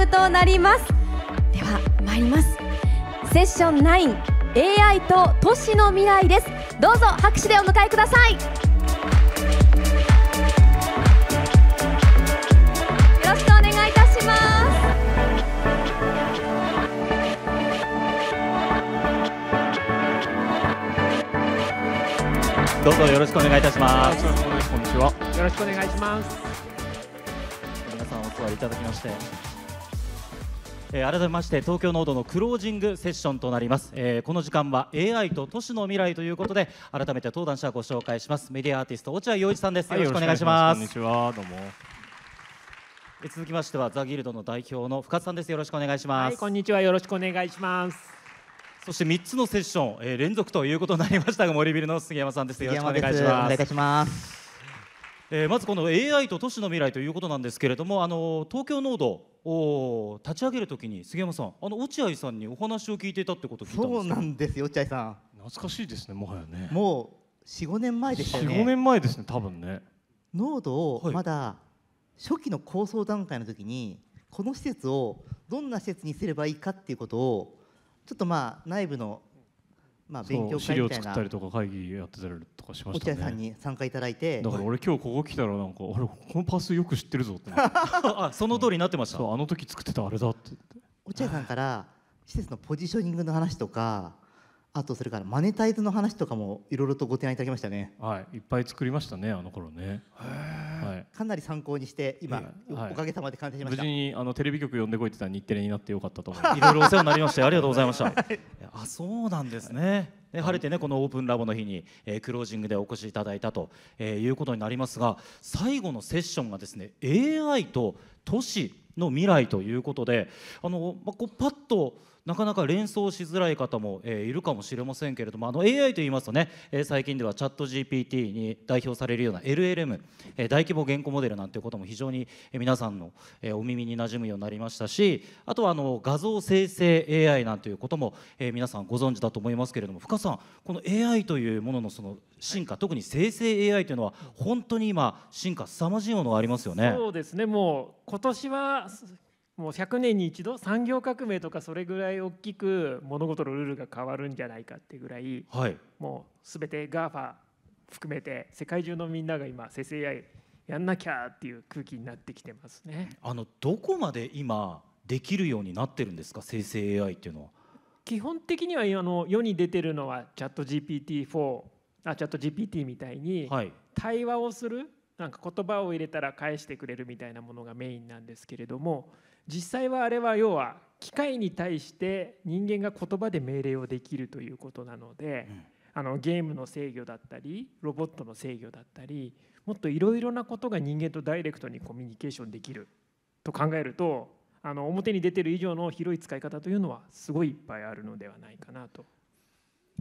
ブとなりますでは参りますセッション 9AI と都市の未来ですどうぞ拍手でお迎えくださいよろしくお願いいたしますどうぞよろしくお願いいたします。こんにちは。よろしくお願いします。皆さんお座りいただきまして。えー、改めまして東京ノードのクロージングセッションとなります、えー、この時間は AI と都市の未来ということで改めて登壇者をご紹介しますメディアアーティスト落合陽一さんです、はい、よろしくお願いしますこんにちはどうもえ続きましてはザギルドの代表の深津さんですよろしくお願いします、はい、こんにちはよろしくお願いしますそして三つのセッション、えー、連続ということになりましたが森ビルの杉山さんですよろしくお願いしますお願いしますえー、まずこの AI と都市の未来ということなんですけれどもあの東京ノード立ち上げるときに杉山さんあの落合さんにお話を聞いていたってこと聞いたんですそうなんですよ落合さん懐かしいですねもはやねもう四五年前でしたよね45年前ですね多分ね濃度をまだ初期の構想段階の時にこの施設をどんな施設にすればいいかっていうことをちょっとまあ内部のまあ、勉強資料作ったりとか会議やってたりとかしましたね落合さんに参加いただいてだから俺今日ここ来たらなんかあれこのパスよく知ってるぞって あその通りになってましたあの時作ってたあれだって落合さんから施設のポジショニングの話とかあとそれからマネタイズの話とかもいろいろとご提案いただきましたねはいいっぱい作りましたねあの頃ねへえかなり参考にして今、おかげさまで完成しました無事にあのテレビ局呼んでこいってた日テレになってよかったと思いますいろいろお世話になりましてありがとうございましたあそうなんですね、晴れてねこのオープンラボの日に、えクロージングでお越しいただいたと、えいうことになりますが最後のセッションがですね AI と都市の未来ということであの、まこうパッとなかなか連想しづらい方も、えー、いるかもしれませんけれどもあの AI といいますとね、えー、最近ではチャット GPT に代表されるような LLM、えー、大規模言語モデルなんていうことも非常に皆さんの、えー、お耳に馴染むようになりましたしあとはあの画像生成 AI なんていうことも、えー、皆さんご存知だと思いますけれども深さんこの AI というもののその進化、特に生成 AI というのは本当に今進化凄まじいものがありますよね。そうですねもう今年はもう100年に一度産業革命とかそれぐらい大きく物事のルールが変わるんじゃないかってぐらい、はい、もう全て GAFA 含めて世界中のみんなが今生成 AI やんなきゃっていう空気になってきてますね。あのどこまで今できるようになってるんですか生成 AI っていうのは。基本的にはあの世に出てるのはチャット GPT4 あチャット GPT みたいに、対話をするなんか言葉を入れたら返してくれるみたいなものがメインなんですけれども。実際はあれは要は機械に対して人間が言葉で命令をできるということなので、うん、あのゲームの制御だったりロボットの制御だったりもっといろいろなことが人間とダイレクトにコミュニケーションできると考えるとあの表に出てる以上の広い使い方というのはすごいいっぱいあるのではないかなと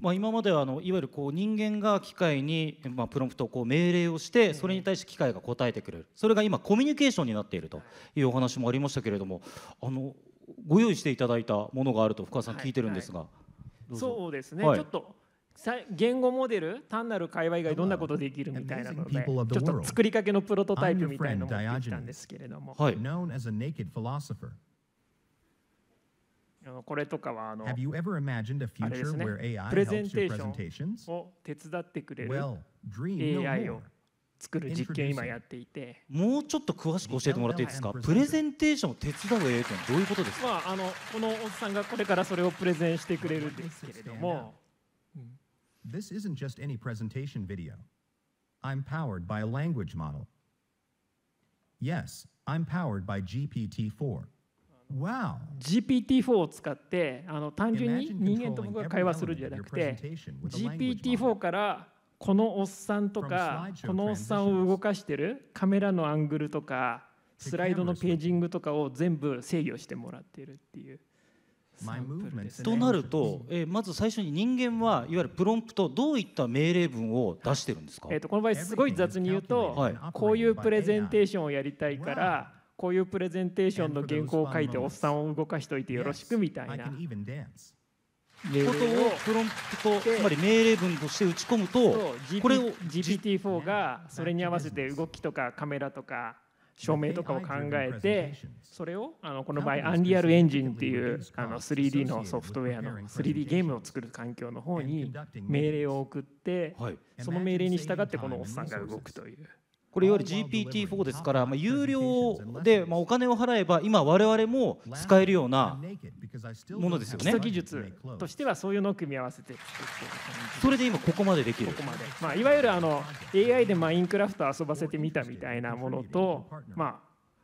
まあ、今まではあのいわゆるこう人間が機械に、まあ、プロンプトをこう命令をしてそれに対して機械が答えてくれるそれが今コミュニケーションになっているというお話もありましたけれどもあのご用意していただいたものがあると深さん聞いてるんですが、はいはい、そうですね、はい、ちょっと言語モデル単なる会話以外どんなことできるみたいなのでちょっと作りかけのプロトタイプみたいなのもできたんですけれども。はいこれとかはあの、あれですね、プレゼンテーションを手伝ってくれる AI を作る実験今やっていてもうちょっと詳しく教えてもらっていいですかプレゼンテーションを手伝う AI どういうことですか、まあ、あのこのおっさんがこれからそれをプレゼンしてくれるんですけれども This isn't just any presentation video. I'm powered by a language model. Yes, I'm powered by GPT-4. GPT-4 を使ってあの単純に人間と僕が会話するんじゃなくて GPT-4 からこのおっさんとかこのおっさんを動かしてるカメラのアングルとかスライドのページングとかを全部制御してもらってるっていう。となると、えー、まず最初に人間はいわゆるプロンプトどういった命令文を出してるんですか、えと、この場合すごい雑に言うと、はい、こういうプレゼンテーションをやりたいから。こういうプレゼンテーションの原稿を書いておっさんを動かしといてよろしくみたいな。ことをプロンプトつまり命令文として打ち込むとこれを GPT-4 がそれに合わせて動きとかカメラとか照明とかを考えてそれをあのこの場合アンリアルエンジンっていうあの 3D のソフトウェアの 3D ゲームを作る環境の方に命令を送ってその命令に従ってこのおっさんが動くという。これいわゆる GPT-4 ですから、まあ、有料で、まあ、お金を払えば今我々も使えるようなものですよね基礎技術としてはそういうのを組み合わせてそれで今ここまでできるここまで、まあ、いわゆるあの AI でマインクラフト遊ばせてみたみたいなものと、ま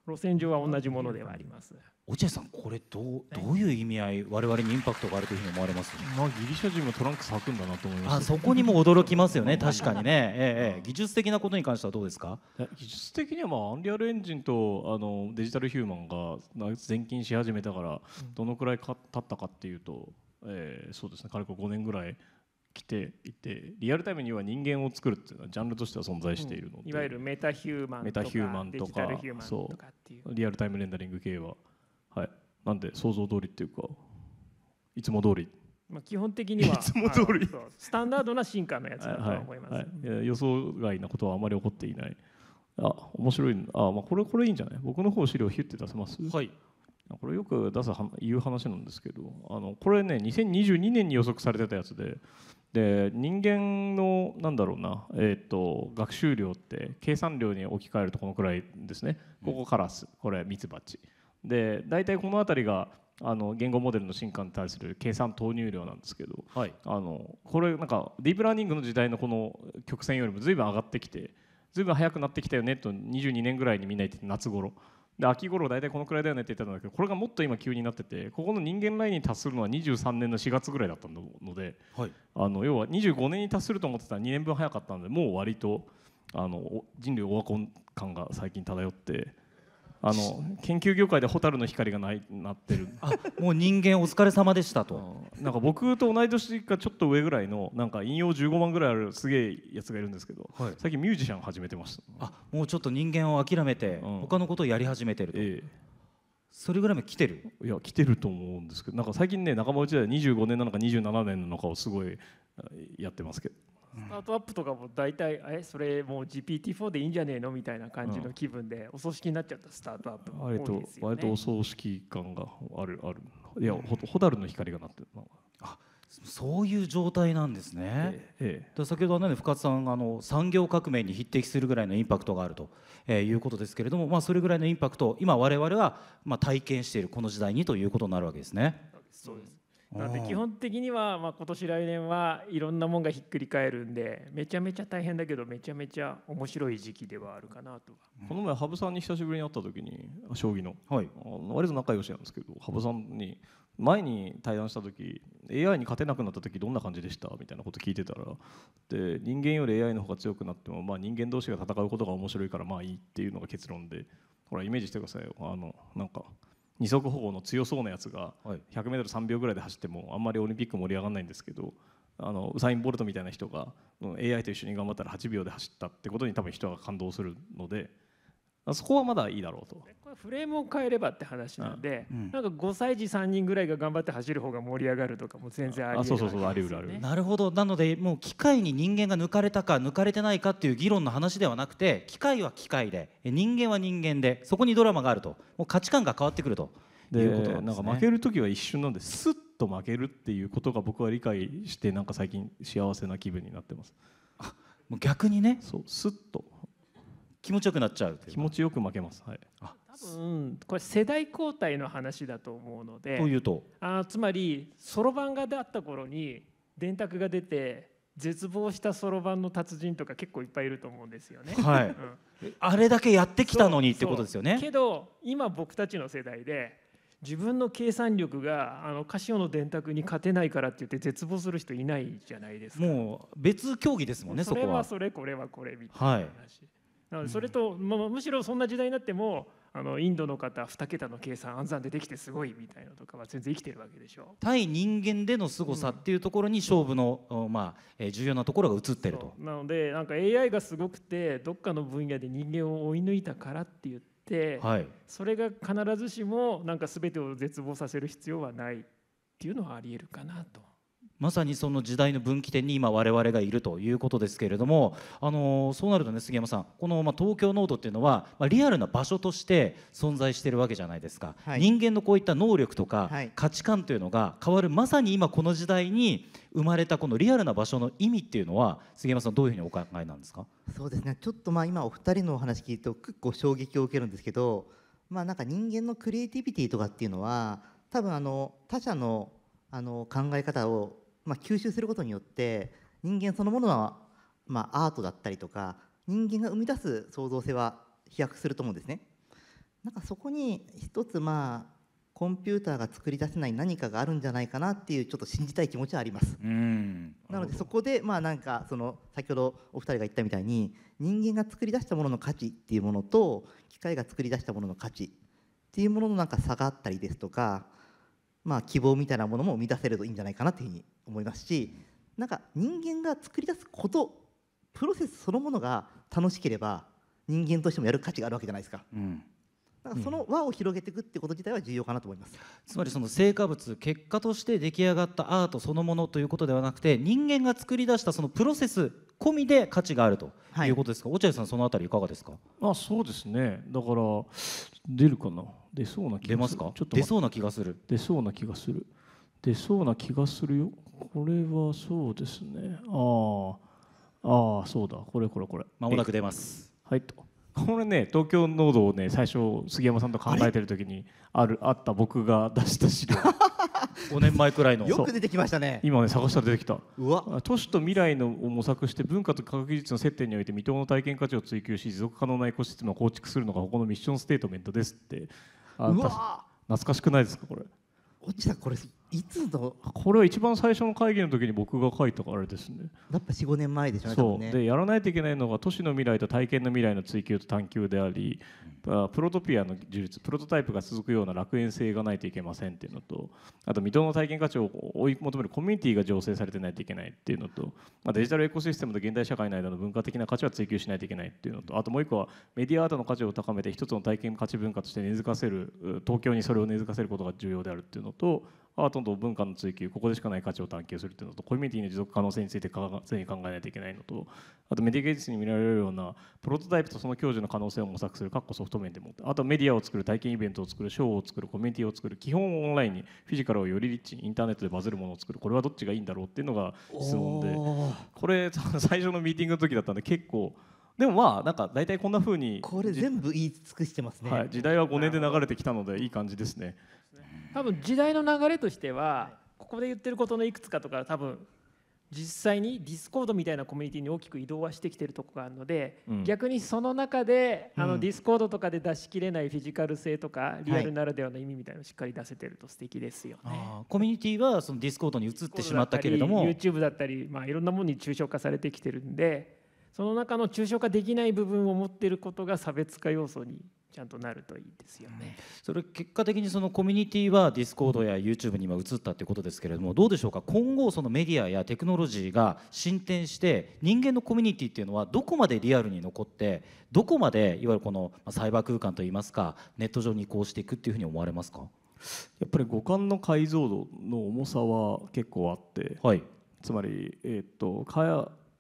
あ、路線上は同じものではあります。落合さん、これどうどういう意味合い我々にインパクトがあるというふうに思われますまあ、ギリシャ人もトランクス履くんだなと思いますあそこにも驚きますよね、確かにね、ええ、技術的なことに関してはどうですか技術的には、まあ、アンリアルエンジンとあのデジタルヒューマンが前金し始めたから、どのくらいか経ったかっていうと、ええ、そうですね、軽く5年ぐらい来ていてリアルタイムには人間を作るっていうのはジャンルとしては存在しているので、うん、いわゆるメタヒューマンとかデジタルヒューマンとかっていうリアルタイムレンダリング系は。はいなんで想像通りっていうかいつも通りまあ、基本的にはいつも通りスタンダードな進化のやつだと思います、はいはいい、予想外なことはあまり起こっていないあ面白いあ、まあ、これこれいいんじゃない僕の方資料ヒュッて出せますはいこれよく出す言う話なんですけどあのこれね2022年に予測されてたやつでで人間のなんだろうな、えーと、と学習量って計算量に置き換えるとこのくらいですねここカラスこれミツバチ。で大体この辺りがあの言語モデルの進化に対する計算投入量なんですけど、はい、あのこれなんかディープラーニングの時代のこの曲線よりも随分上がってきて随分早くなってきたよねと22年ぐらいにみんな言ってて夏頃で秋頃大体このくらいだよねって言ってたんだけどこれがもっと今急になっててここの人間ラインに達するのは23年の4月ぐらいだったので、はい、あの要は25年に達すると思ってたら2年分早かったんでもう割とあの人類オワコン感が最近漂って。あの研究業界で蛍の光がないなってるあもう人間お疲れ様でしたとなんか僕と同い年かちょっと上ぐらいのなんか引用15万ぐらいあるすげえやつがいるんですけど、はい、最近ミュージシャン始めてましたあもうちょっと人間を諦めて、他のことをやり始めてると、ええ、それぐらいも来てるいや来てると思うんですけどなんか最近ね仲間内では25年なのか27年なのかをすごいやってますけどスタートアップとかも大体、えそれもう GPT4 でいいんじゃねえのみたいな感じの気分で、お葬式になっちゃったスタートアップね、割と割とお葬式感があるあるいやルの光がなってるあそういう状態なんですね。ええ、先ほどは、ね、深津さんあの産業革命に匹敵するぐらいのインパクトがあると、えー、いうことですけれども、まあ、それぐらいのインパクト今我々は、まあ、体験しているこの時代にということになるわけですね。そうですなんで基本的には、まあ、今年来年はいろんなもんがひっくり返るんでめちゃめちゃ大変だけどめちゃめちゃ面白い時期ではあるかなとは、うん、この前羽生さんに久しぶりに会った時に将棋の、はい、あの割と仲良しなんですけど羽生さんに前に対談した時 AI に勝てなくなった時どんな感じでしたみたいなこと聞いてたらで人間より AI の方が強くなっても、まあ、人間同士が戦うことが面白いからまあいいっていうのが結論でほらイメージしてくださいよあのなんか二足歩行の強そうなやつが 100m3 秒ぐらいで走ってもあんまりオリンピック盛り上がらないんですけどあのウサイン・ボルトみたいな人が AI と一緒に頑張ったら8秒で走ったってことに多分人は感動するので。そこはまだいいだろうとこれフレームを変えればって話なんで、うんなんか五歳児三人ぐらいが頑張って走る方が盛り上がるとかも全然あり、ね、そうそうそうありうるるなるほどなのでもう機械に人間が抜かれたか抜かれてないかっていう議論の話ではなくて機械は機械で人間は人間でそこにドラマがあるともう価値観が変わってくるということなん、ね、なんか負ける時は一瞬なんですっと負けるっていうことが僕は理解してなんか最近幸せな気分になってます。あもう逆にねそうスッと気持ちよくなっちゃう気持ちよく負けます、はい、あ多分これ世代交代の話だと思うのでというとあつまりそろばんが出った頃に電卓が出て絶望したそろばんの達人とか結構いっぱいいると思うんですよね。はいあれだけやってきたのにってことですよね。けど今僕たちの世代で自分の計算力があのカシオの電卓に勝てないからって言って絶望する人いないじゃないですか。もう別競技ですもんねそこは。それはそれこれはこれみたいな話。はいなのでそれと、まあ、むしろそんな時代になってもあのインドの方2桁の計算暗算でできてすごいみたいなとかは全然生きてるわけでしょ対人間での凄さっていうところに勝負の、うん、まあえー、重要なところが映ってるとなのでなんか AI がすごくてどっかの分野で人間を追い抜いたからって言って、はい、それが必ずしもなんか全てを絶望させる必要はないっていうのはありえるかなと。まさにその時代の分岐点に今我々がいるということですけれども、あのそうなるとね杉山さんこの、まあ東京ノートっていうのは、まあ、リアルな場所として存在してるわけじゃないですか、はい、人間のこういった能力とか、価値観というのが変わる、はい、まさに今この時代に生まれたこのリアルな場所の意味っていうのは杉山さんどういうふうにお考えなんですかそうですねちょっとまあ今お二人のお話聞いて結構衝撃を受けるんですけど、まあ、なんか人間のクリエイティビティとかっていうのは多分あの他者のあの考え方をまあ、吸収することによって人間そのものは、まあ、アートだったりとか人間が生み出す創造性は飛躍すると思うんですね。なんかそこに一つまあコンピューターが作り出せない何かがあるんじゃないかなっていうちょっと信じたい気持ちはあります。うんなのでそこでまあなんかその先ほどお二人が言ったみたいに人間が作り出したものの価値っていうものと機械が作り出したものの価値っていうもののなんか差があったりですとかまあ、希望みたいなものも生み出せるといいんじゃないかなというふうに思いますしなんか人間が作り出すことプロセスそのものが楽しければ人間としてもやる価値があるわけじゃないですか。うんその輪を広げていくってこと自体は重要かなと思います、うん、つまりその成果物結果として出来上がったアートそのものということではなくて人間が作り出したそのプロセス込みで価値があるということですか、はい、落合さんそのあたりいかがですかあそうですねだから出るかな出そうな気がする出そうな気がする出そうな気がする出そうな気がするよこれはそうですねああああそうだこれこれこれまもなく出ますはいとこれね東京濃度をね最初杉山さんと考えてる時にあるあった僕が出した資料5 年前くらいのよく出てきましたね今ね探したら出てきた都市と未来のを模索して文化と科学技術の接点において未踏の体験価値を追求し持続可能なエコシステムを構築するのがここのミッションステートメントですって懐かしくないですかこれ落ちたこれいつのこれは一番最初の会議の時に僕が書いたあれですねやっぱ45年前でしょそう、ね、でやらないといけないのが都市の未来と体験の未来の追求と探求であり、うん、プロトピアの技術プロトタイプが続くような楽園性がないといけませんっていうのとあと未踏の体験価値を追い求めるコミュニティが醸成されてないといけないっていうのと、まあ、デジタルエコシステムと現代社会の間の文化的な価値は追求しないといけないっていうのとあともう一個はメディアアートの価値を高めて一つの体験価値文化として根付かせる東京にそれを根付かせることが重要であるっていうのとアートと文化の追求ここでしかない価値を探求するっていうのとコミュニティの持続可能性について常に考えないといけないのとあとメディア芸術に見られるようなプロトタイプとその享受の可能性を模索するかっこソフト面でもあとメディアを作る体験イベントを作るショーを作るコミュニティを作る基本オンラインにフィジカルをよりリッチにインターネットでバズるものを作るこれはどっちがいいんだろうっていうのが質問でこれ 最初のミーティングの時だったんで結構。でもまあなんか大体こんなふうにこれ全部言い尽くしてますね、はい、時代は5年で流れてきたのでいい感じですね多分時代の流れとしてはここで言ってることのいくつかとか多分実際にディスコードみたいなコミュニティに大きく移動はしてきてるとこがあるので、うん、逆にその中であのディスコードとかで出しきれないフィジカル性とか、うん、リアルならではの意味みたいなのをしっかり出せてると素敵ですよね。コミュニティはそのディスコードに移ってしまったけれども YouTube だったり、まあ、いろんなものに抽象化されてきてるんでその中の抽象化できない部分を持ってることが差別化要素にちゃんとなるといいですよね、それ結果的にそのコミュニティはディスコードや YouTube に今移ったということですけれどもどうでしょうか今後そのメディアやテクノロジーが進展して人間のコミュニティっていうのはどこまでリアルに残ってどこまでいわゆるこのサイバー空間といいますかネット上に移行していくっていうふうに思われますかやっぱり五感の解像度の重さは結構あって、はい、つまり、えー、っと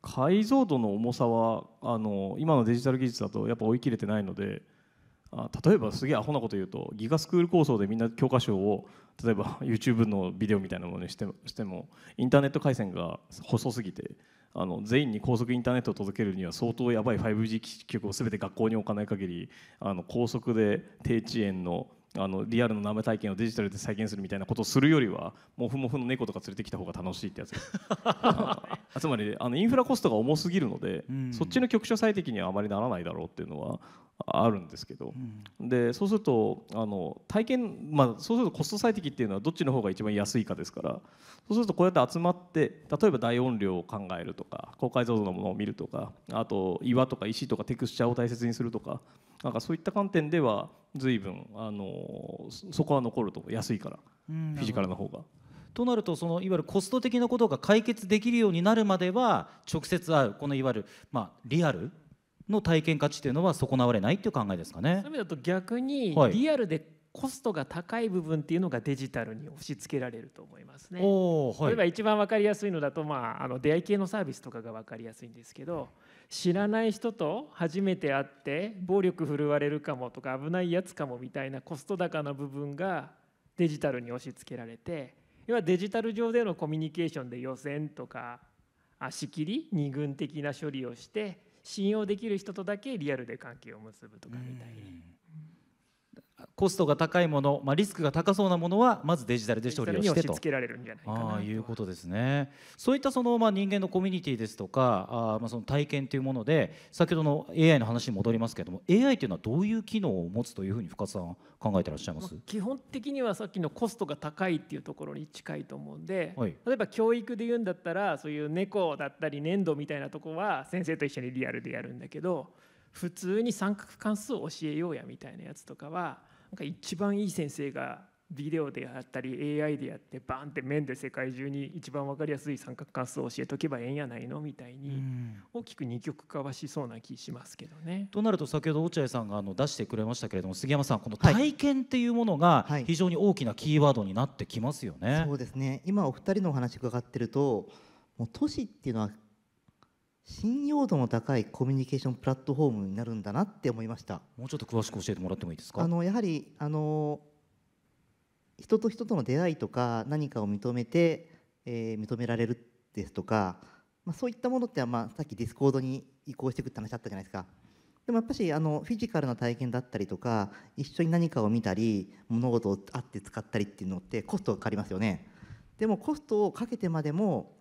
解像度の重さはあの今のデジタル技術だとやっぱ追い切れてないので。例えばすげえアホなこと言うとギガスクール構想でみんな教科書を例えば YouTube のビデオみたいなものにしてしてもインターネット回線が細すぎてあの全員に高速インターネットを届けるには相当やばい 5G 基局を全て学校に置かない限りあり高速で低遅延のあのリアルの生体験をデジタルで再現するみたいなことをするよりはもふもふの猫とか連れてきた方が楽しいってやつ つまりあのインフラコストが重すぎるので、うん、そっちの局所最適にはあまりならないだろうっていうのはあるんですけど、うん、でそうするとあの体験、まあ、そうするとコスト最適っていうのはどっちの方が一番安いかですからそうするとこうやって集まって例えば大音量を考えるとか高解像度のものを見るとかあと岩とか石とかテクスチャーを大切にするとか。なんかそういった観点では随分あのそこは残ると安いから、うん、フィジカルの方が。となるとそのいわゆるコスト的なことが解決できるようになるまでは直接会うこのいわゆる、まあ、リアルの体験価値というのは損なわれないという考えですかね。そういう意味だと逆にリアルでコストが高い部分っていうのがデジタルに押し付けられると思いますね。はい、例えば一番分かりやすいのだと、まあ、あの出会い系のサービスとかが分かりやすいんですけど。知らない人と初めて会って暴力振るわれるかもとか危ないやつかもみたいなコスト高な部分がデジタルに押し付けられて要はデジタル上でのコミュニケーションで予選とか足切り二軍的な処理をして信用できる人とだけリアルで関係を結ぶとかみたいに。コストが高いもの、まあ、リスクが高そうなものはまずデジタルで処理をしてとつけられるんじゃないあいうことですねそういったその、まあ、人間のコミュニティですとかあ、まあ、その体験というもので先ほどの AI の話に戻りますけれども AI というのはどういう機能を持つというふうに深さん考えてらっしゃいます、まあ、基本的にはさっきのコストが高いっていうところに近いと思うんで、はい、例えば教育で言うんだったらそういう猫だったり粘土みたいなとこは先生と一緒にリアルでやるんだけど。普通に三角関数を教えようやみたいなやつとかはなんか一番いい先生がビデオであったり AI でやってバンって面で世界中に一番分かりやすい三角関数を教えとけばええんやないのみたいに大きく二極化はしそうな気しますけどね。となると先ほど落合さんがあの出してくれましたけれども杉山さんこの体験っていうものが非常に大きなキーワードになってきますよね。はいはい、そうですね今お二人のお話伺ってるともう都市っていうのは信用度の高いコミュニケーションプラットフォームになるんだなって思いましたもうちょっと詳しく教えてもらってもいいですかあのやはりあの人と人との出会いとか何かを認めて、えー、認められるですとか、まあ、そういったものってまあさっきディスコードに移行していくって話あったじゃないですかでもやっぱしあのフィジカルな体験だったりとか一緒に何かを見たり物事をあって使ったりっていうのってコストがかかりますよねでもコストをかけてまでも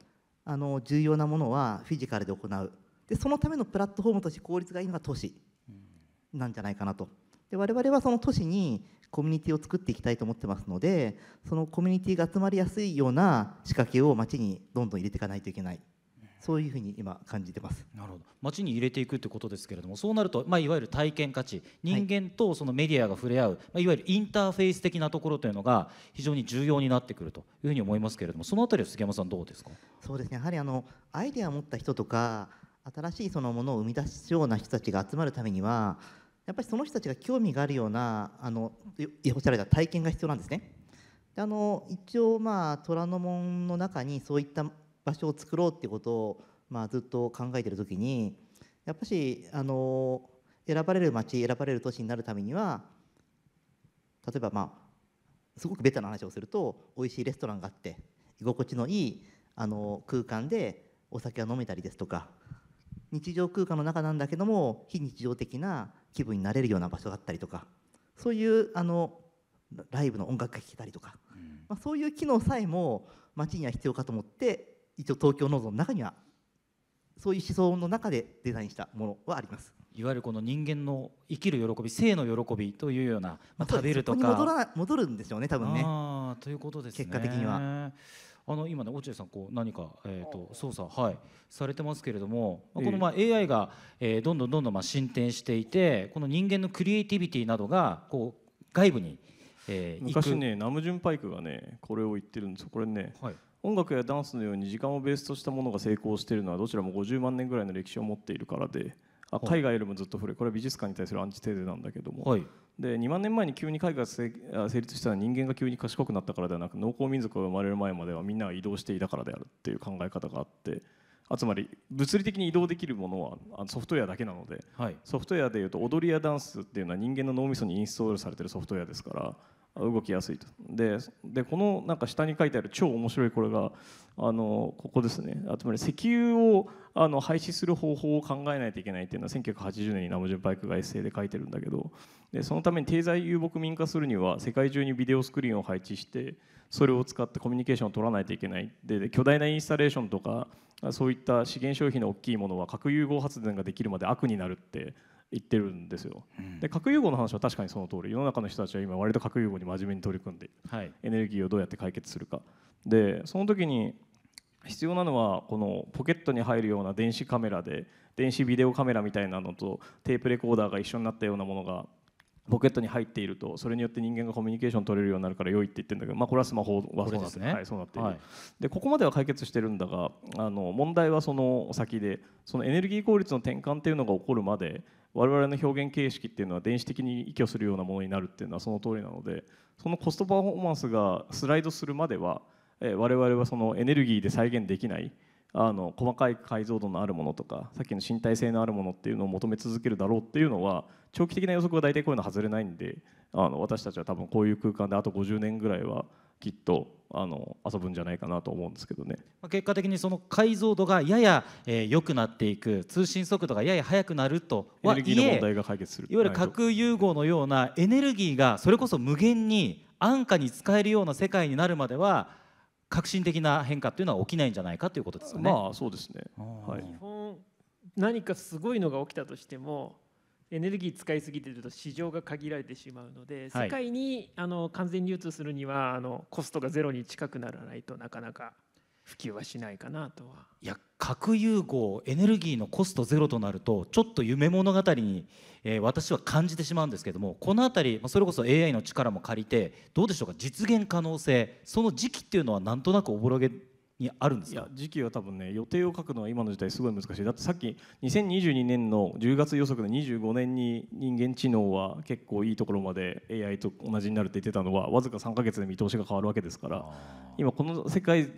あの重要なものはフィジカルで行うでそのためのプラットフォームとして効率がいいのが都市なんじゃないかなとで我々はその都市にコミュニティを作っていきたいと思ってますのでそのコミュニティが集まりやすいような仕掛けを街にどんどん入れていかないといけないそういうふうに今感じてますなるほど街に入れていくってことですけれどもそうなると、まあ、いわゆる体験価値人間とそのメディアが触れ合う、いまあ、いわゆるインターフェース的なところというのが非常に重要になってくるというふうに思いますけれどもその辺りは杉山さんどうですかそうですねやはりあのアイデアを持った人とか新しいそのものを生み出すような人たちが集まるためにはやっぱりその人たちが興味があるようなあのおっしゃられた体験が必要なんですね。であの一応まあ虎ノ門の中にそういった場所を作ろうっていうことを、まあ、ずっと考えてる時にやっぱしあの選ばれる町選ばれる都市になるためには例えばまあすごくベタな話をすると美味しいレストランがあって居心地のいいあの空間でお酒が飲めたりですとか日常空間の中なんだけども非日常的な気分になれるような場所だったりとかそういうあのライブの音楽が聴けたりとか、まあ、そういう機能さえも街には必要かと思って一応東京農村の中にはそういう思想の中でデザインしたものはあります。いわゆるこの人間の生きる喜び生の喜びというような、まあ、食べるとか戻るんでしょうね多分ねということです、ね、結果的には。あの今ね落合さんこう何か、えー、と操作、はい、されてますけれども、まあ、このまあ AI が、えー、どんどんどんどんまあ進展していてこの人間のクリエイティビティなどがこう外部に、えー、昔ねナムジュンパイクがねこれを言ってるんですよこれね、はい、音楽やダンスのように時間をベースとしたものが成功しているのはどちらも50万年ぐらいの歴史を持っているからであ海外よりもずっと古いこれは美術館に対するアンチテーゼなんだけども、はい、で2万年前に急に海外が成立したのは人間が急に賢くなったからではなく農耕民族が生まれる前まではみんなが移動していたからであるっていう考え方があって。あつまり物理的に移動できるものはソフトウェアだけなので、はい、ソフトウェアでいうと踊りやダンスっていうのは人間の脳みそにインストールされてるソフトウェアですから動きやすいとででこのなんか下に書いてある超面白いこれがあのここですねつまり石油をあの廃止する方法を考えないといけないっていうのは1980年にナムジュン・パイクがエッセイで書いてるんだけどでそのために経済遊牧民化するには世界中にビデオスクリーンを配置してそれを使ってコミュニケーションを取らないといけないで巨大なインスタレーションとかそういった資源消費の大きいものは核融合発電ができるまで悪になるって言ってるんですよ、うん、で核融合の話は確かにその通り世の中の人たちは今割と核融合に真面目に取り組んではい、エネルギーをどうやって解決するかでその時に必要なのはこのポケットに入るような電子カメラで電子ビデオカメラみたいなのとテープレコーダーが一緒になったようなものがポケットに入っているとそれによって人間がコミュニケーション取れるようになるから良いって言ってるんだけど、まあ、これはスマホはそうなって、ね、はい、そうなっている、はい、でここまでは解決してるんだがあの問題はその先でそのエネルギー効率の転換っていうのが起こるまで我々の表現形式っていうのは電子的に依拠するようなものになるっていうのはその通りなのでそのコストパフォーマンスがスライドするまでは、え我々はそのエネルギーで再現できないあの細かい解像度のあるものとかさっきの身体性のあるものっていうのを求め続けるだろうっていうのは長期的な予測は大体こういうの外れないんであの私たちは多分こういう空間であと50年ぐらいはきっとあの遊ぶんじゃないかなと思うんですけどね結果的にその解像度がやや良、えー、くなっていく通信速度がやや速くなるとはするいわゆる核融合のようなエネルギーがそれこそ無限に安価に使えるような世界になるまでは革新的な変化っていうのは起きないんじゃないかということですよね。まあそうですね、はい、何かすごいのが起きたとしてもエネルギー使いすぎてると市場が限られてしまうので、世界にあの完全流通するにはあのコストがゼロに近くならないとなかなか普及はしないかなとはいや核融合エネルギーのコストゼロとなるとちょっと夢物語に、えー、私は感じてしまうんですけどもこの辺りそれこそ AI の力も借りてどうでしょうか実現可能性その時期っていうのはなんとなくおぼろげにあるんですか時期は多分ね予定を書くのは今の時代すごい難しいだってさっき2022年の10月予測の25年に人間知能は結構いいところまで AI と同じになるって言ってたのはわずか3か月で見通しが変わるわけですから今この世界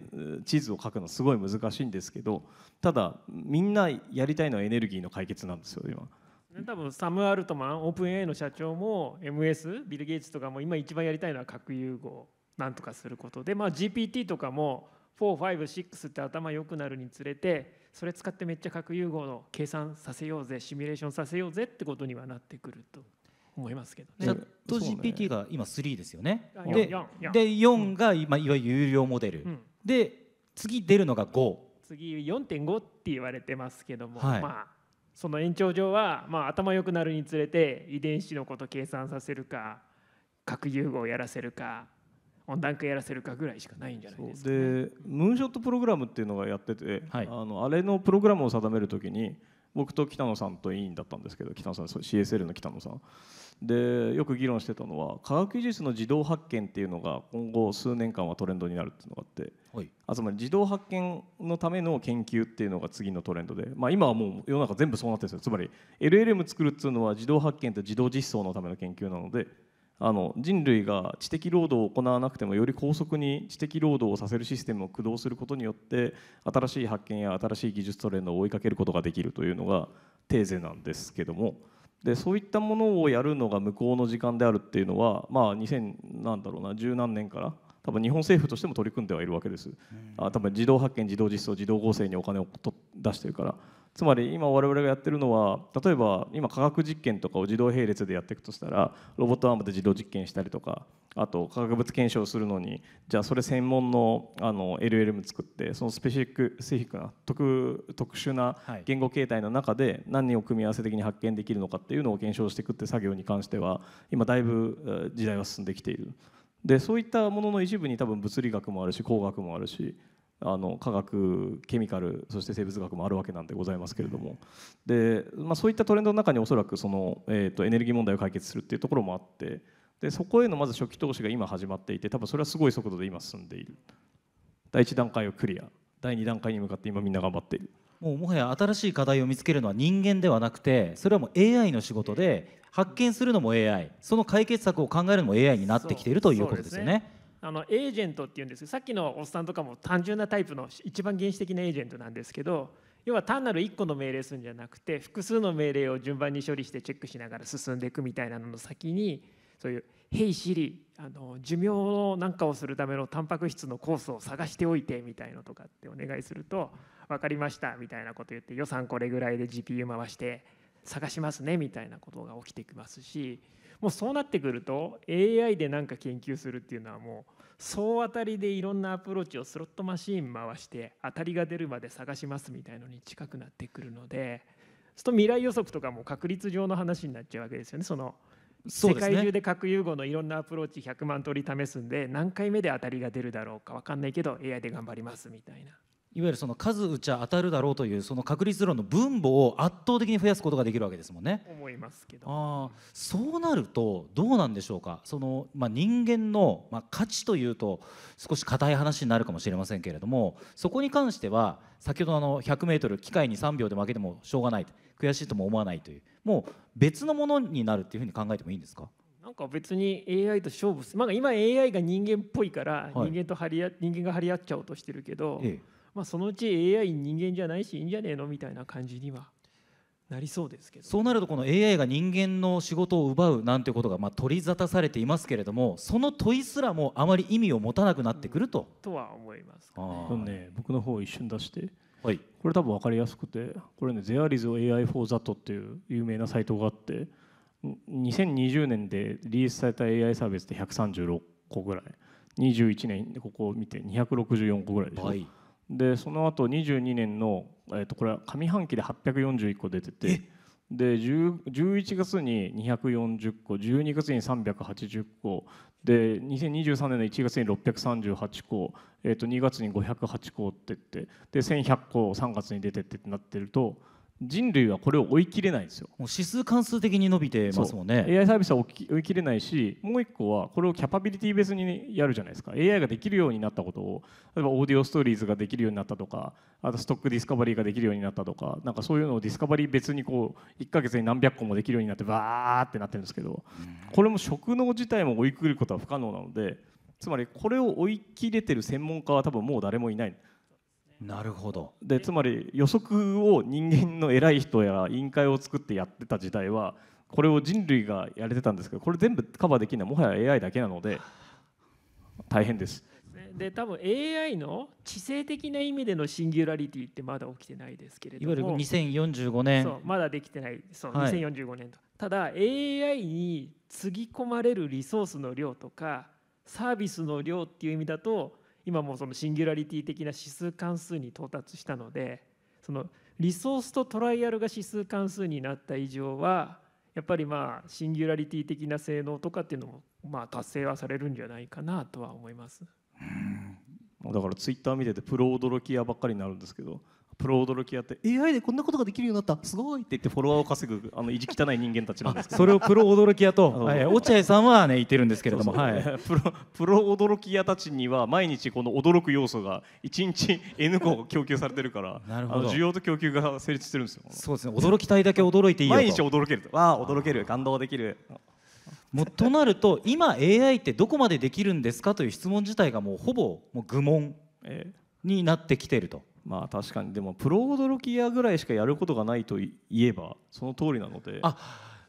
地図を書くのすごい難しいんですけどただみんなやりたいのはエネルギーの解決なんですよ今。多分サム・アルトマンオープン AI の社長も MS ビル・ゲイツとかも今一番やりたいのは核融合なんとかすることで、まあ、GPT とかも456って頭良くなるにつれてそれ使ってめっちゃ核融合の計算させようぜシミュレーションさせようぜってことにはなってくると思いますけどね。チャット GPT が今3ですよね。ねで 4, で4が今、いわゆる有料モデル、うん、で次出るのが5。次4.5って言われてますけども、はい、まあその延長上は、まあ、頭良くなるにつれて遺伝子のこと計算させるか核融合をやらせるか何回やらせるかぐらいしかないんじゃないですか、ね、でムーンショットプログラムっていうのがやってて、はい、あのあれのプログラムを定めるときに僕と北野さんと委員だったんですけど北野さん CSL の北野さんでよく議論してたのは科学技術の自動発見っていうのが今後数年間はトレンドになるっていうのがあって、はい、あつまり自動発見のための研究っていうのが次のトレンドで、まあ、今はもう世の中全部そうなってるんですよつまり LLM 作るっていうのは自動発見と自動実装のための研究なのであの人類が知的労働を行わなくてもより高速に知的労働をさせるシステムを駆動することによって新しい発見や新しい技術トレンドを追いかけることができるというのがテーゼなんですけどもでそういったものをやるのが向こうの時間であるっていうのはまあ2000なんだろうな十何年から多分日本政府としても取り組んではいるわけです、あ多分自動発見自動実装自動合成にお金を出してるから。つまり今我々がやってるのは例えば今科学実験とかを自動並列でやっていくとしたらロボットアームで自動実験したりとかあと化学物検証するのにじゃあそれ専門のあの LLM 作ってそのスペシフィックスフィックな特特殊な言語形態の中で何を組み合わせ的に発見できるのかっていうのを検証していくって作業に関しては今だいぶ時代は進んできている。でそういったものの一部に多分物理学もあるし工学もあるしあの化学ケミカルそして生物学もあるわけなんでございますけれどもで、まあ、そういったトレンドの中におそらくその、えーと、エネルギー問題を解決するっていうところもあってでそこへのまず初期投資が今始まっていて多分それはすごい速度で今進んでいる第1段階をクリア第2段階に向かって今みんな頑張っている。もうもはや新しい課題を見つけるのは人間ではなくてそれはもう AI の仕事で発見するのも AI その解決策を考えるのも AI になってきているということですよね。あのエージェントっていうんですさっきのおっさんとかも単純なタイプの一番原始的なエージェントなんですけど要は単なる1個の命令するんじゃなくて複数の命令を順番に処理してチェックしながら進んでいくみたいなのの先にそういう「ヘイシリあの寿命のなんかをするためのタンパク質の酵素を探しておいて」みたいのとかってお願いすると「分かりました」みたいなこと言って予算これぐらいで GPU 回して探しますねみたいなことが起きてきますし。もうそうなってくると AI で何か研究するっていうのはもう総当たりでいろんなアプローチをスロットマシーン回して当たりが出るまで探しますみたいのに近くなってくるのでそうすると未来予測とかも確率上の話になっちゃうわけですよね。その世界中で核融合のいろんなアプローチ100万通り試すんで何回目で当たりが出るだろうか分かんないけど AI で頑張りますみたいないわゆるその数打ちゃ当たるだろうというその確率論の分母を圧倒的に増やすことができるわけですもんね。思いますけどあそうなるとどうなんでしょうかその、まあ、人間の、まあ、価値というと少し硬い話になるかもしれませんけれどもそこに関しては先ほどの 100m 機械に3秒で負けてもしょうがない悔しいとも思わないというもう別のものになるっていうふうに考えてもいいんですかなんか別に AI と勝負す、まあ、今 AI が人間っぽいから人間と張り合、はい、人間が張り合っちゃおうとしてるけど。ええまあ、そのうち AI 人間じゃないしいいんじゃねえのみたいな感じにはなりそうですけどそうなるとこの AI が人間の仕事を奪うなんてことがまあ取り沙汰されていますけれどもその問いすらもあまり意味を持たなくなってくると。うん、とは思いますね、ね、僕の方一瞬出して、はい、これ多分分かりやすくてこれね「ゼアリズ e i a i 4 t h a t っていう有名なサイトがあって2020年でリリースされた AI サービスって136個ぐらい21年でここを見て264個ぐらいでしょ。はいでその後22年の、えー、とこれは上半期で841個出ててで11月に240個12月に380個で2023年の1月に638個、えー、と2月に508個ってってで1100個3月に出てってなってると。人類はこれを追い切れないんですよもう指数関数的に伸びてますもんね AI サービスは追い切れないしもう一個はこれをキャパビリティ別にやるじゃないですか AI ができるようになったことを例えばオーディオストーリーズができるようになったとかあとストックディスカバリーができるようになったとかなんかそういうのをディスカバリー別にこう1か月に何百個もできるようになってバーってなってるんですけどこれも職能自体も追いくることは不可能なのでつまりこれを追い切れてる専門家は多分もう誰もいない。なるほどでつまり予測を人間の偉い人や委員会を作ってやってた時代はこれを人類がやれてたんですけどこれ全部カバーできないもはや AI だけなので大変です。で多分 AI の知性的な意味でのシンギュラリティってまだ起きてないですけれどもいわゆる2045年まだできてないそう、はい、2045年とただ AI につぎ込まれるリソースの量とかサービスの量っていう意味だと今もそのシンギュラリティ的な指数関数に到達したのでそのリソースとトライアルが指数関数になった以上はやっぱりまあシンギュラリティ的な性能とかっていうのもまあ達成はされるんじゃないかなとは思います。うんだからツイッター見ててプロ驚きやばっかりになるんですけどプロ驚きやって AI でこんなことができるようになったすごいって言ってフォロワーを稼ぐあの意地汚い人間たちなんですけどそれをプロ驚き屋と、はい、落合さんはね言ってるんですけれどもはい、プロプロ驚き屋たちには毎日この驚く要素が1日 N 個供給されてるからなるほど需要と供給が成立してるんですよそうですね驚きたいだけ驚いていい毎日驚けるわあ驚ける感動できるもうとなると今 AI ってどこまでできるんですかという質問自体がもうほぼもう愚問になってきてると。えーまあ確かにでもプロ驚きやぐらいしかやることがないといえばその通りなのであ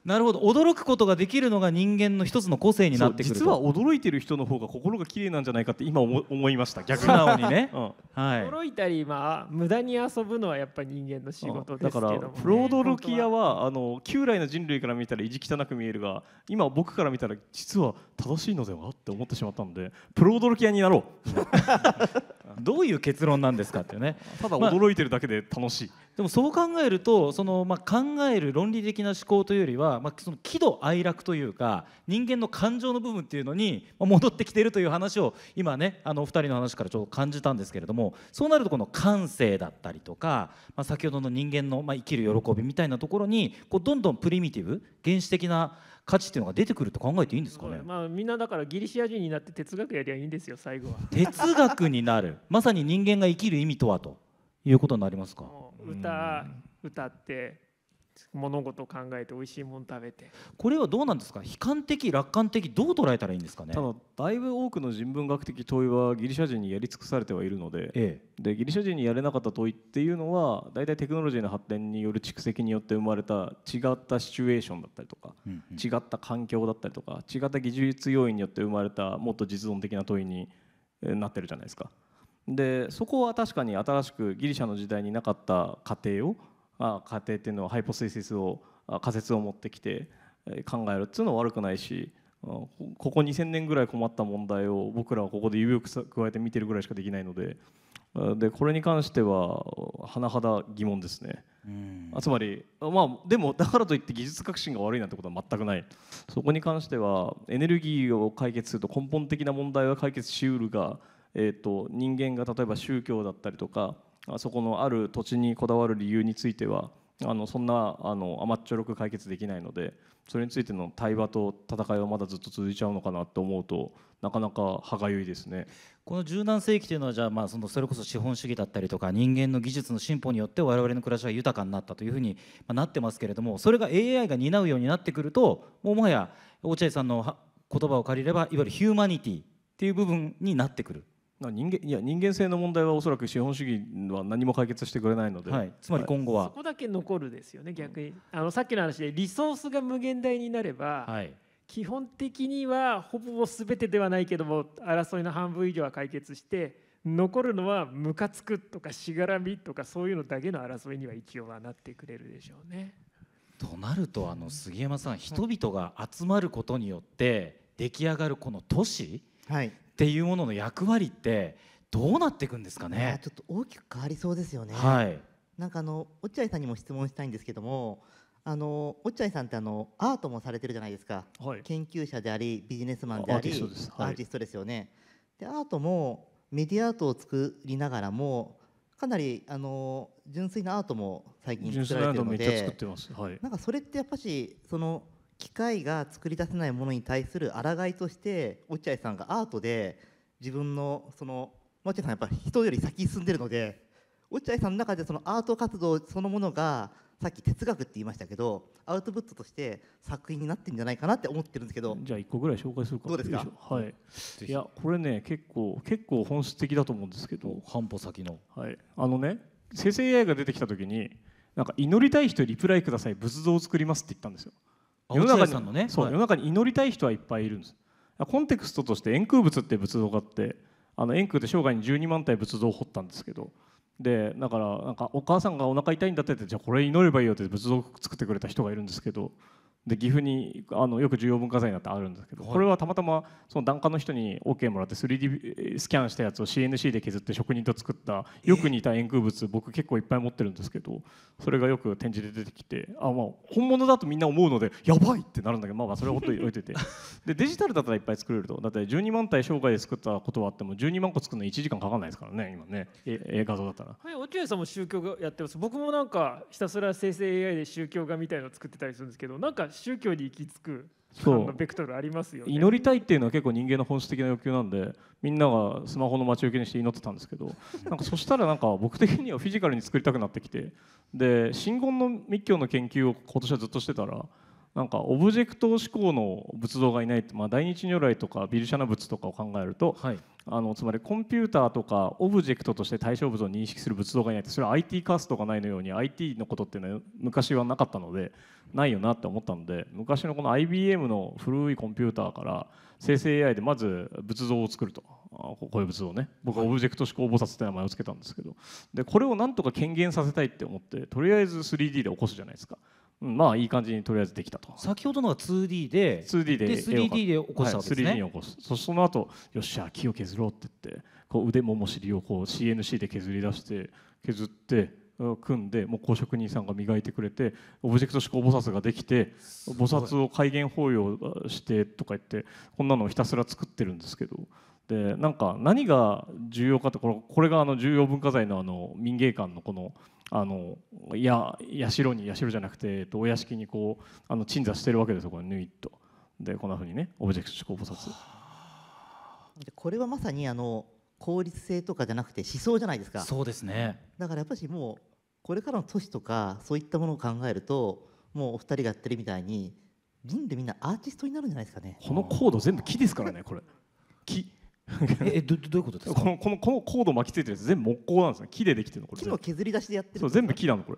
なるほど驚くことができるのが人間の一つの個性になってくる実は驚いてる人の方が心が綺麗なんじゃないかって今思思いました逆に素直にね、うん、はい、驚いたり、まあ、無駄に遊ぶのはやっぱ人間の仕事ですけど、ね、だからプロ驚き屋はあの旧来の人類から見たら意地汚く見えるが今僕から見たら実は正しいのではって思ってしまったのでプロ驚き屋になろうどういう結論なんですかっていうねただ驚いてるだけで楽しい、まあ、でもそう考えるとその、まあ、考える論理的な思考というよりは、まあ、その喜怒哀楽というか人間の感情の部分っていうのに戻ってきてるという話を今ねあのお二人の話からちょっと感じたんですけれどもそうなるとこの感性だったりとか、まあ、先ほどの人間の、まあ、生きる喜びみたいなところにこうどんどんプリミティブ原始的な価値っていうのが出てくると考えていいんですかね、まあ、みんなだからギリシア人になって哲学やりゃいいんですよ最後は 哲学になるまさに人間が生きる意味とはということになりますか歌歌って物事を考えて美味しいもの食べてこれはどうなんですか悲観的楽観的どう捉えたらいいんですかねただだいぶ多くの人文学的問いはギリシャ人にやり尽くされてはいるのでええ、でギリシャ人にやれなかった問いっていうのは大体テクノロジーの発展による蓄積によって生まれた違ったシチュエーションだったりとか、うんうん、違った環境だったりとか違った技術要因によって生まれたもっと実存的な問いになってるじゃないですか。でそこは確かに新しくギリシャの時代になかった過程をあ家庭っていうのはハイポスイシスを仮説を持ってきて考えるっていうのは悪くないしここ2000年ぐらい困った問題を僕らはここで指を加えて見てるぐらいしかできないのででこれに関しては甚だ疑問ですね、つまり、まあ、でもだからといって技術革新が悪いなんてことは全くないそこに関してはエネルギーを解決すると根本的な問題は解決しうるが、えーと人間が例えば宗教だったりとかそこのある土地にこだわる理由についてはあのそんなあの甘っちょろく解決できないのでそれについての対話と戦いはまだずっと続いちゃうのかなと思うとなかなか歯がゆいですねこの柔軟性というのはじゃあまあそのそれこそ資本主義だったりとか人間の技術の進歩によって我々の暮らしは豊かになったというふうになってますけれどもそれが AI が担うようになってくるともうもはや落合さんの言葉を借りればいわゆるヒューマニティっていう部分になってくる人間いや人間性の問題はおそらく資本主義は何も解決してくれないので、はい、つまり今後は、そこだけ残るですよね逆にあのさっきの話でリソースが無限大になれば、はい、基本的にはほぼ全てではないけども争いの半分以上は解決して残るのはムカつくとかしがらみとかそういうのだけの争いには一応はなってくれるでしょうね。となるとあの杉山さん人々が集まることによって出来上がるこの都市、はい、っていうものの役割ってどうなっていくんですかねちょっと大きく変わりそうですよね。はい、なんかあの落合さんにも質問したいんですけどもあの落合さんってあのアートもされてるじゃないですか、はい、研究者でありビジネスマンでありアーティストですよね。でアートもメディアアートを作りながらもかなりあの純粋なアートも最近作られてるので、はい、なんかそれってやっぱしその機械が作り出せないものに対する抗いとして落合さんがアートで自分のその落合さんやっぱ人より先進んでるので落合さんの中でそのアート活動そのものがさっき哲学って言いましたけどアウトプットとして作品になってんじゃないかなって思ってるんですけどじゃあ1個ぐらい紹介するかどうですかはいいやこれね結構結構本質的だと思うんですけど半歩先のはいあのね生成 AI が出てきた時になんか祈りたい人リプライください仏像を作りますって言ったんですよ世の中にねそう、はい、世の中に祈りたい人はいっぱいいるんですコンテクストとして円空仏って仏像があってあの円空で生涯に12万体仏像を彫ったんですけどでだからなんかお母さんがお腹痛いんだってってじゃあこれ祈ればいいよって仏像作ってくれた人がいるんですけどで岐阜にあのよく重要文化財になってあるんですけど、これはたまたまその檀家の人に OK もらって 3D スキャンしたやつを CNC で削って職人と作ったよく似た円空物僕結構いっぱい持ってるんですけどそれがよく展示で出てきてあ、まあ、本物だとみんな思うのでやばいってなるんだけど、まあ、それはほっといてて でデジタルだったらいっぱい作れるとだって12万体生涯で作ったことはあっても12万個作るの1時間かかんないですからね今ねえ画像だったら。はい、落合さんも宗教がやってます僕もなんかひたすら生成 AI で宗教画みたいの作ってたりするんですけどなんか宗教に行き着くそうベクトルありますよ、ね、祈りたいっていうのは結構人間の本質的な欲求なんでみんながスマホの待ち受けにして祈ってたんですけど なんかそしたらなんか僕的にはフィジカルに作りたくなってきてで真言の密教の研究を今年はずっとしてたらなんかオブジェクト思考の仏像がいないって、まあ、大日如来とかビルシャナ仏とかを考えると、はい、あのつまりコンピューターとかオブジェクトとして対象物を認識する仏像がいないってそれは IT カーストがないのように IT のことっていうのは昔はなかったのでないよなって思ったので昔のこの IBM の古いコンピューターから生成 AI でまず仏像を作るとこういう仏像ね僕はオブジェクト思考菩薩って名前を付けたんですけどでこれをなんとか権限させたいって思ってとりあえず 3D で起こすじゃないですかまあいい感じにとりあえずできたと先ほどのが 2D で 2D で 3D で起こしたわけですね、はい、3D に起こすそその後よっしゃ木を削ろうって言ってこう腕もも尻をこう CNC で削り出して削って組んでもう工職人さんが磨いてくれてオブジェクト思考菩薩ができて菩薩を戒厳法要してとか言ってこんなのをひたすら作ってるんですけどでなんか何が重要かってこれこれがあの重要文化財のあの民芸館のこの。あのいや社に社じゃなくて、えっと、お屋敷にこうあの鎮座してるわけですよこれイットでこんなふうにねオブジェクト思考菩薩これはまさにあの効率性とかじゃなくて思想じゃないですかそうですねだからやっぱりもうこれからの都市とかそういったものを考えるともうお二人がやってるみたいに人類みんなアーティストになるんじゃないですかねこのコード全部木ですからねこれ木えどどういうことですかこのこのこのコード巻きついてるやつ全部木工なんですね木でできてるのこれ木の削り出しでやってるそう全部木なのこれ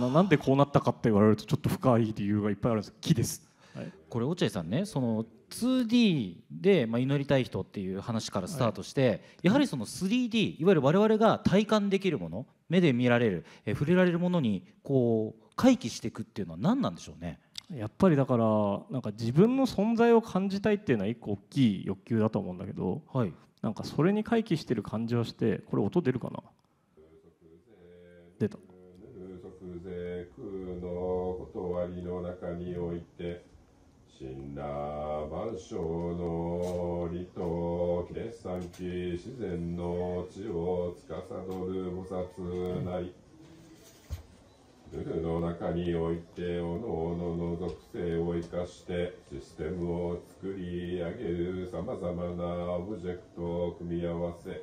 ななんでこうなったかって言われるとちょっと深い理由がいっぱいあるんです木です、はい、これ落合さんねその 2D で、まあ、祈りたい人っていう話からスタートして、はい、やはりその 3D いわゆる我々が体感できるもの目で見られるえ触れられるものにこう回帰していくっていうのは何なんでしょうねやっぱりだからなんか自分の存在を感じたいっていうのは一個大きい欲求だと思うんだけど、はい、なんかそれに回帰してる感じはしてこれ音出るかな出た。の断りの中においてんだ。万象の理と決算期自然の地を司る菩薩なり、ルルーの中においておのおのの属性を生かしてシステムを作り上げるさまざまなオブジェクトを組み合わせ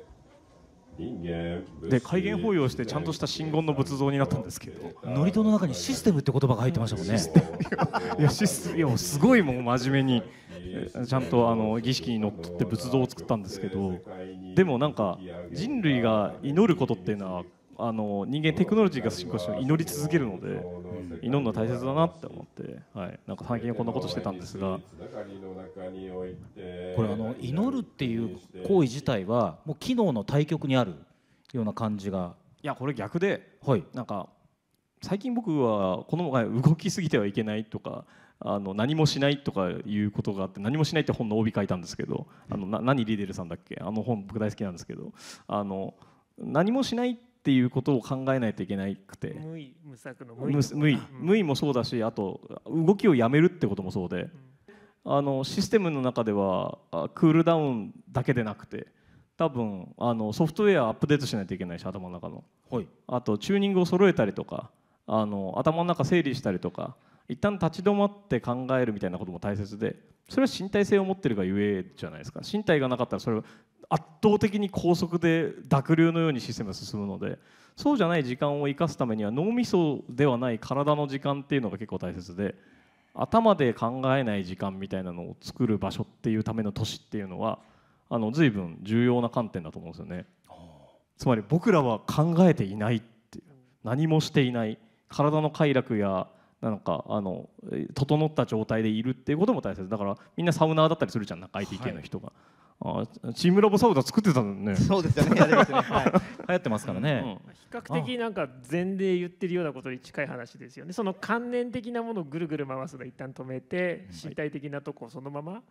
人間で改元法要してちゃんとした真言の仏像になったんですけど祝詞の中にシステムって言葉が入ってましたもんねいやシスいやすごいもう真面目にちゃんとあの儀式にのっとって仏像を作ったんですけどでもなんか人類が祈ることっていうのはあの人間テクノロジーが進行して祈り続けるので祈るの大切だなって思って、はい、なんか最近はこんなことしてたんですがこれあの祈るっていう行為自体はもう機能の対極にあるような感じがいやこれ逆で、はい、なんか最近僕はこの前動きすぎてはいけないとかあの何もしないとかいうことがあって何もしないって本の帯書いたんですけどあのな何リーデルさんだっけあの本僕大好きなんですけどあの何もしないってっていうことを考えないといけなくて無意無策の無意無意無意もそうだしあと動きをやめるってこともそうで、あのシステムの中ではクールダウンだけでなくて多分あのソフトウェアアップデートしないといけないし頭の中の、はい、あとチューニングを揃えたりとかあの頭の中整理したりとか一旦立ち止まって考えるみたいなことも大切でそれは身体性を持ってるがゆえじゃないですか身体がなかったらそれは圧倒的に高速で濁流のようにシステムが進むのでそうじゃない時間を生かすためには脳みそではない体の時間っていうのが結構大切で頭で考えない時間みたいなのを作る場所っていうための都市っていうのはあの随分重要な観点だと思うんですよね。つまり僕らは考えていないっていう何もしていない体の快楽やなんかあの整った状態でいるっていうことも大切だからみんなサウナーだったりするじゃんな IT 系の人が、はい、あチームラボサウダー作ってたのねそうですよねはい、流行ってますからね、うん、比較的なんか前例言ってるようなことに近い話ですよねその観念的なものをぐるぐる回すの一旦止めて身体的なとこをそのまま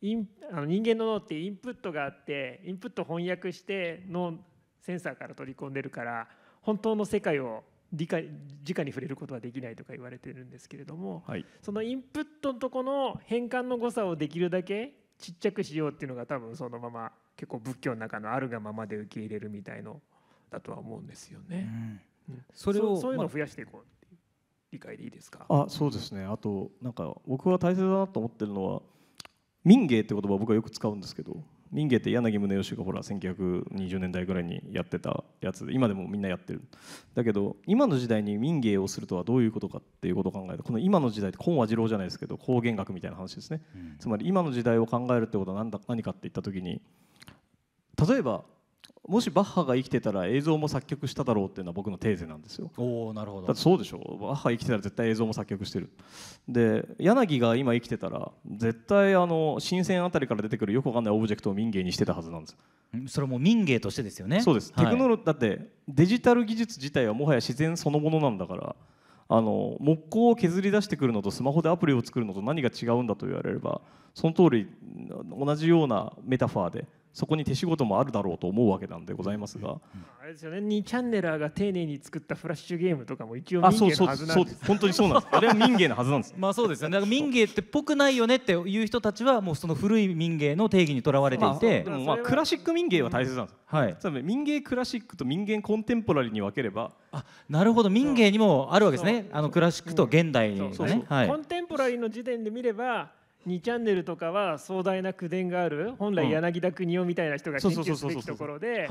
インあの人間の脳ってインプットがあってインプット翻訳して脳センサーから取り込んでるから本当の世界を理解直に触れることはできないとか言われてるんですけれども、はい、そのインプットのとこの変換の誤差をできるだけちっちゃくしようっていうのが多分そのまま結構仏教の中のあるがままで受け入れるみたいのだとは思うんですよね。うん、それをそういうのを増やしていこうっていう理解でいいですかあそうですねあとなんか僕は大切だなと思ってるのは民芸って言葉僕はよく使うんですけど民芸って柳宗悦がほら1920年代ぐらいにやってたやつで今でもみんなやってるだけど今の時代に民芸をするとはどういうことかっていうことを考えるこの今の時代って今和次郎じゃないですけど方言学みたいな話ですね、うん、つまり今の時代を考えるってことは何だ何かって言った時に例えばもしバッハが生きてたら映像も作曲しただろうっていうのは僕のテーゼなんですよ。おなるほどだってそうでしょバッハ生きてたら絶対映像も作曲してる。で柳が今生きてたら絶対あの新鮮あたりから出てくるよくわかんないオブジェクトを民芸にしてたはずなんですそれも民芸としてですよね。そうです、はい、テクノロだってデジタル技術自体はもはや自然そのものなんだからあの木工を削り出してくるのとスマホでアプリを作るのと何が違うんだと言われればその通り同じようなメタファーで。そこに手仕事もあるだろうと思うわけなんでございますが、あれですよね2チャンネルが丁寧に作ったフラッシュゲームとかも一応民芸のはずなんです本当にそうなんですあれは民芸のはずなんですまあそうですねだか民芸ってっぽくないよねっていう人たちはもうその古い民芸の定義にとらわれていて、まあ、まあクラシック民芸は大切なんです、うん、はい、つまり民芸クラシックと民芸コンテンポラリーに分ければあなるほど民芸にもあるわけですねあのクラシックと現代、ねコンテンポラリーの時点で見れば2チャンネルとかは壮大な口伝がある本来柳田国男みたいな人が研究すべきところで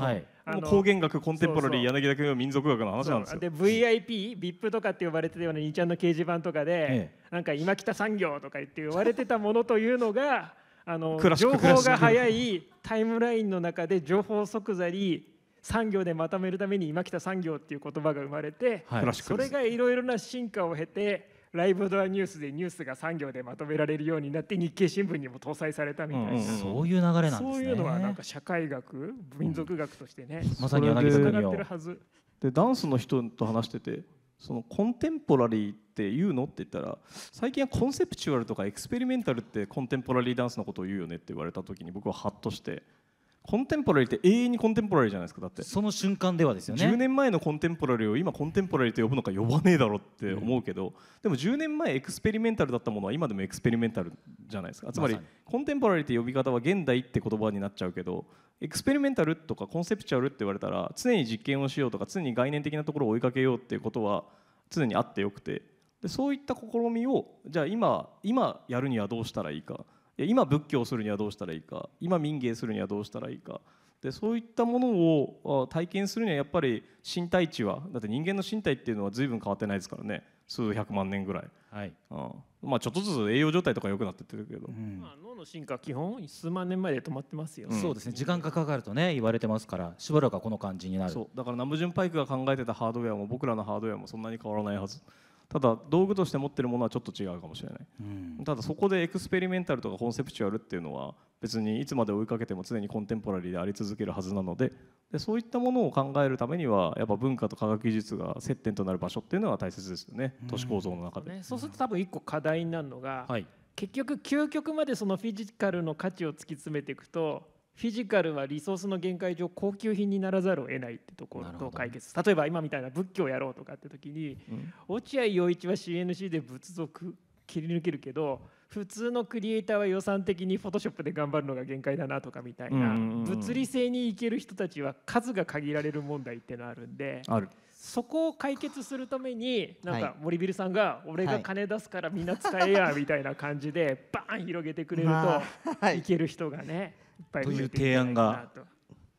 高原学コンテンポラリー柳田国男民族学の話なんですよ。で VIPVIP とかって呼ばれてたような2ちゃんの掲示板とかで、ええ、なんか今北産業とか言って言われてたものというのが あの情報が早いタイムラインの中で情報即座に産業でまとめるために今北産業っていう言葉が生まれて、はい、それがいろいろな進化を経てライブドアニュースでニュースが3行でまとめられるようになって日経新聞にも搭載されたみたいな、うんうん、そういう流れなんですねそういうのはなんか社会学民族学としてね、うん、まさに柳沢君よでダンスの人と話しててそのコンテンポラリーって言うのって言ったら最近はコンセプチュアルとかエクスペリメンタルってコンテンポラリーダンスのことを言うよねって言われた時に僕はハッとして。コンテンポラリーって永遠にコンテンポラリーじゃないですかだってその瞬間ではですよね10年前のコンテンポラリーを今コンテンポラリーと呼ぶのか呼ばねえだろって思うけど、うん、でも10年前エクスペリメンタルだったものは今でもエクスペリメンタルじゃないですかつまりコンテンポラリーって呼び方は現代って言葉になっちゃうけどエクスペリメンタルとかコンセプチュアルって言われたら常に実験をしようとか常に概念的なところを追いかけようっていうことは常にあってよくてでそういった試みをじゃあ今今やるにはどうしたらいいか。や今仏教をするにはどうしたらいいか今民芸するにはどうしたらいいかでそういったものを体験するにはやっぱり身体値はだって人間の身体っていうのは随分変わってないですからね数百万年ぐらい、はいまあ、ちょっとずつ栄養状態とか良くなってってるけど、うん、まあ、脳の進化基本数万年前で止まってますよ、うん、そうですね時間がかかるとね言われてますからしばらくはこの感じになるそうだからナムジュンパイクが考えてたハードウェアも僕らのハードウェアもそんなに変わらないはずただ道具として持ってるものはちょっと違うかもしれない、うん、ただそこでエクスペリメンタルとかコンセプチュアルっていうのは別にいつまで追いかけても常にコンテンポラリーであり続けるはずなのででそういったものを考えるためにはやっぱ文化と科学技術が接点となる場所っていうのは大切ですよね、うん、都市構造の中で、ね、そうすると多分一個課題になるのが、はい、結局究極までそのフィジカルの価値を突き詰めていくとフィジカルはリソースの限界上高級品にならざるを得ないってところと解決、例えば今みたいな仏教をやろうとかって時に、うん、落合陽一は CNC で仏族切り抜けるけど普通のクリエイターは予算的にフォトショップで頑張るのが限界だなとかみたいな、物理性にいける人たちは数が限られる問題ってのあるんでそこを解決するためになんか森ビルさんが「俺が金出すからみんな使えや」みたいな感じでバーン広げてくれるといける人がねぱい増えていたいなと。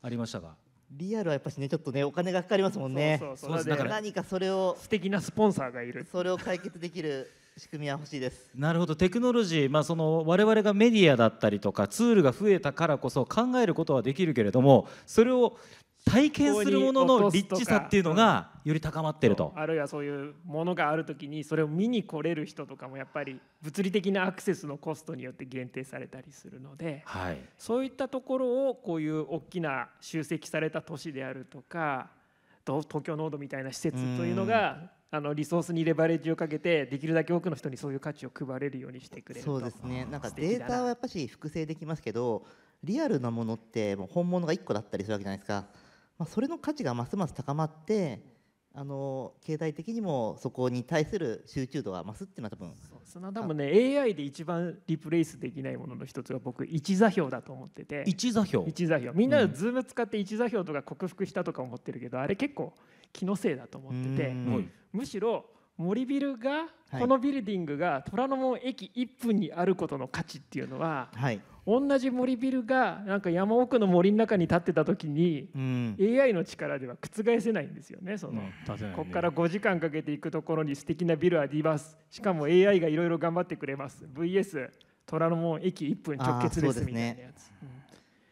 ありましたがリアルはやっぱしねちょっとねお金がかかりますもんねそうそうそうだ何かそれを素敵なスポンサーがいるそれを解決できる仕組みは欲しいですなるほどテクノロジー、まあ、その我々がメディアだったりとかツールが増えたからこそ考えることはできるけれどもそれを体験するものの立地さっていうのがより高まってるとあるいはそういうものがある時にそれを見に来れる人とかもやっぱり物理的なアクセスのコストによって限定されたりするので、はい、そういったところをこういう大きな集積された都市であるとか東京濃度みたいな施設というのがあのリソースにレバレッジをかけてできるだけ多くの人にそういう価値を配れるようにしてくれるそうですねなんかデータはやっぱり複製できますけどリアルなものってもう本物が1個だったりするわけじゃないですか。まあ、それの価値がますます高まってあの経済的にもそこに対する集中度が増すっていうのは多分その多分ね AI で一番リプレイスできないものの一つが僕一座標だと思ってて一座標一座標みんなズーム使って一座標とか克服したとか思ってるけど、うん、あれ結構気のせいだと思っててむしろ森ビルがこのビルディングが虎ノ門駅1分にあることの価値っていうのは、はい同じ森ビルがなんか山奥の森の中に建ってた時に、うん、AI の力では覆せないんですよねその、ね、ここから5時間かけていくところに素敵なビルありますしかも AI がいろいろ頑張ってくれます VS 虎ノ門駅1分直結ですみたいなやつ、ねうん、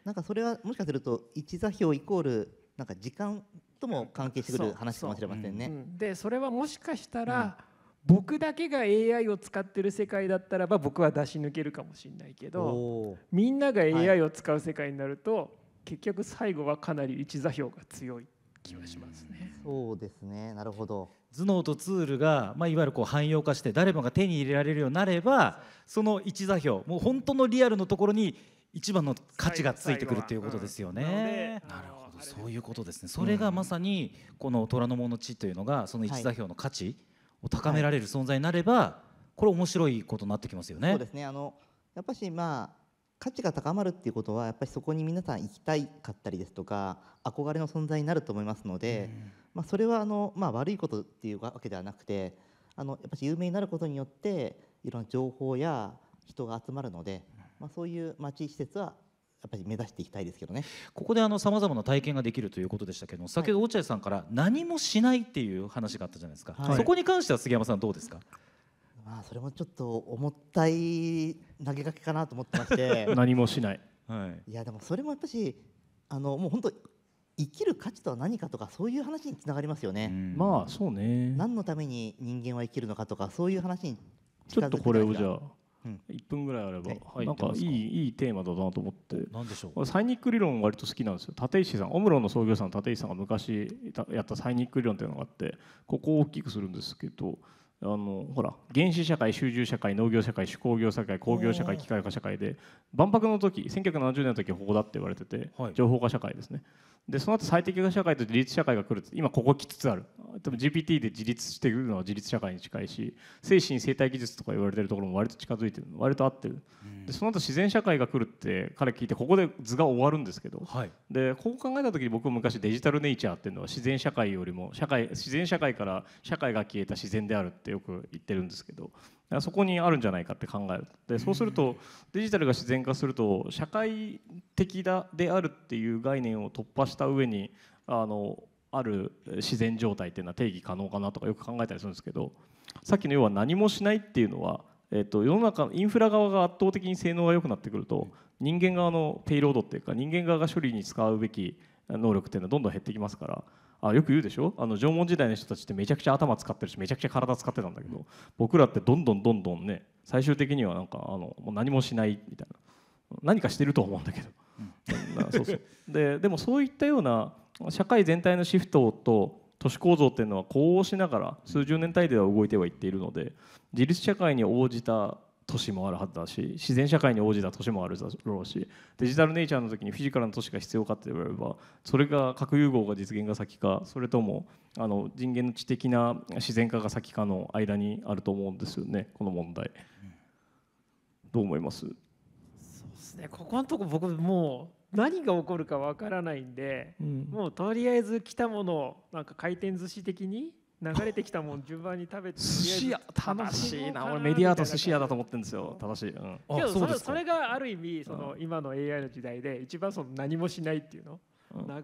なんかそれはもしかすると1座標イコールなんか時間とも関係してくる話かもしれませんね。うん、でそれはもしかしたら、僕だけが AI を使ってる世界だったらば僕は出し抜けるかもしれないけどみんなが AI を使う世界になると、はい、結局最後はかなり一座標が強い気はしますね。そうですねなるほど頭脳とツールが、まあ、いわゆるこう汎用化して誰もが手に入れられるようになればその一座標もう本当のリアルのところに一番の価値がついてくるということですよね。なるほどそういうことですね。それがまさにこの虎ノ門の地というのがその一座標の価値、うんを高められる存在になれば、はい、これ面白いことになってきますよね。そうですねあのやっぱしまあ価値が高まるっていうことはやっぱりそこに皆さん行きたいかったりですとか憧れの存在になると思いますので、まあ、それはあの、まあ、悪いことっていうわけではなくてあのやっぱり有名になることによっていろんな情報や人が集まるので、まあ、そういう町施設はやっぱり目指していきたいですけどねここでさまざまな体験ができるということでしたけど先ほど落合さんから何もしないっていう話があったじゃないですか、はい、そこに関しては杉山さんどうですかまあそれもちょっと重たい投げかけかなと思ってまして 何もしない、はい、いやでもそれもやっぱしあのもう本当生きる価値とは何かとかそういう話につながりますよね、まあそうね何のために人間は生きるのかとかそういう話にちょっとこれをじゃあ1分ぐらいあれば、はい、なんかいいいいテーマだなと思ってんでしょうサイニック理論割と好きなんですよ立石さんオムロンの創業者の立石さんが昔やったサイニック理論っていうのがあってここを大きくするんですけどあのほら原始社会集中社会農業社会手工業社会工業社会機械化社会で万博の時1970年の時はここだって言われてて、はい、情報化社会ですねでその後最適化社会と自立社会が来る今ここ来つつあるでも GPT で自立してくるのは自立社会に近いし精神生態技術とか言われてるところも割と近づいてる割と合ってる、うん、でその後自然社会が来るって彼聞いてここで図が終わるんですけど、はい、でこう考えた時に僕昔デジタルネイチャーっていうのは自然社会よりも社会自然社会から社会が消えた自然であるってよく言ってるんですけどそこにあるんじゃないかって考えるでそうするとデジタルが自然化すると社会的だであるっていう概念を突破した上にあのある自然状態っていうのは定義可能かなとかよく考えたりするんですけどさっきの要は何もしないっていうのは、えっと、世の中インフラ側が圧倒的に性能が良くなってくると人間側のペイロードっていうか人間側が処理に使うべき能力っていうのはどんどん減ってきますからあよく言うでしょあの縄文時代の人たちってめちゃくちゃ頭使ってるしめちゃくちゃ体使ってたんだけど僕らってどんどんどんどんね最終的にはなんかあのもう何もしないみたいな何かしてると思うんだけど、うん、そうそうででもそういったような社会全体のシフトと都市構造っていうのはこうしながら数十年単位では動いてはいっているので自立社会に応じた都市もあるはずだし自然社会に応じた都市もあるだろうしデジタルネイチャーの時にフィジカルの都市が必要かって言われればそれが核融合が実現が先かそれともあの人間の知的な自然化が先かの間にあると思うんですよねこの問題。どう思いますそうですねここのとこ僕もう何が起こるかわからないんで、うん、もうとりあえず来たものをなんか回転寿司的に流れてきたもん順番に食べて寿司屋正しいな俺メディアと寿司屋だと思ってるんですよ正しい、うん、けどそそれがある意味その今の AI の時代で一番その何もしないっていうの、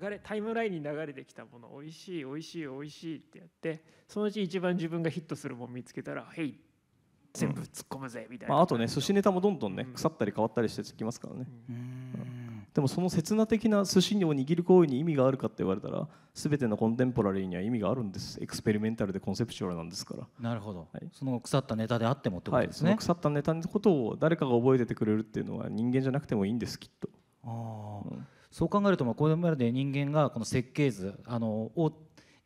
流れタイムラインに流れてきたもの美味しい美味しい美味しいってやってそのうち一番自分がヒットするもん見つけたら「へい!」全部突っ込むぜみたいな、まあ、あとね寿司ネタもどんどんね腐ったり変わったりしてきますからね、うんでもその刹那的な寿司を握る行為に意味があるかって言われたら全てのコンテンポラリーには意味があるんですエクスペリメンタルでコンセプチュアルなんですからなるほど、はい、その腐ったネタであってもってことですね、はい、腐ったネタのことを誰かが覚えててくれるっていうのは人間じゃなくてもいいんですきっとあ、うん、そう考えるとまあこれまで人間がこの設計図あのを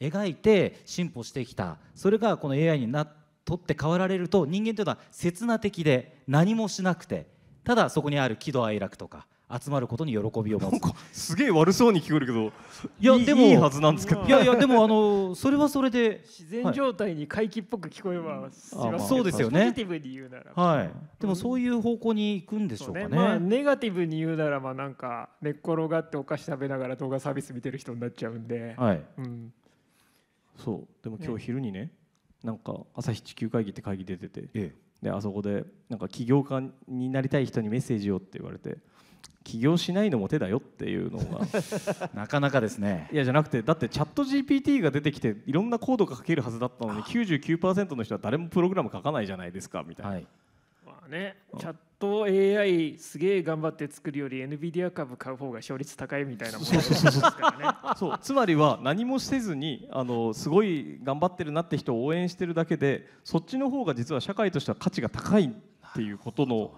描いて進歩してきたそれがこの AI になとって変わられると人間というのは刹那的で何もしなくてただそこにある喜怒哀楽とか集まることに喜びを持つすげえ悪そうに聞こえるけどいやでもいいはずなんですけどいやいやでもあのそれはそれで自然状態に怪奇っぽく聞こえます、そうですよねポジティブに言うならはいでもそういう方向に行くんでしょうかね、ネガティブに言うならまあなんか寝っ転がってお菓子食べながら動画サービス見てる人になっちゃうんではい、うん、そうでも今日昼にね、なんか朝日地球会議って会議出てて、であそこでなんか起業家になりたい人にメッセージをって言われて起業しないのも手だよっていうのが なかなかですねいやじゃなくてだってチャット GPT が出てきていろんなコードが書けるはずだったのに99%の人は誰もプログラム書かないじゃないですかみたいな、はい、まあねチャット AI すげえ頑張って作るより NVIDIA 株買う方が勝率高いみたいなものですからね そうつまりは何もせずにあのすごい頑張ってるなって人を応援してるだけでそっちの方が実は社会としては価値が高いっていうことの